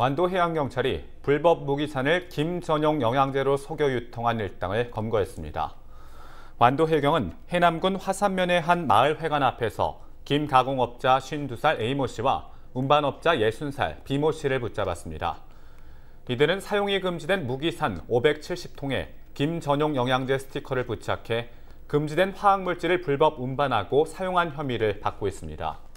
완도해양경찰이 불법 무기산을 김전용 영양제로 속여 유통한 일당을 검거했습니다. 완도해경은 해남군 화산면의 한 마을회관 앞에서 김 가공업자 52살 A모 씨와 운반업자 60살 B모 씨를 붙잡았습니다. 이들은 사용이 금지된 무기산 570통에 김전용 영양제 스티커를 부착해 금지된 화학물질을 불법 운반하고 사용한 혐의를 받고 있습니다.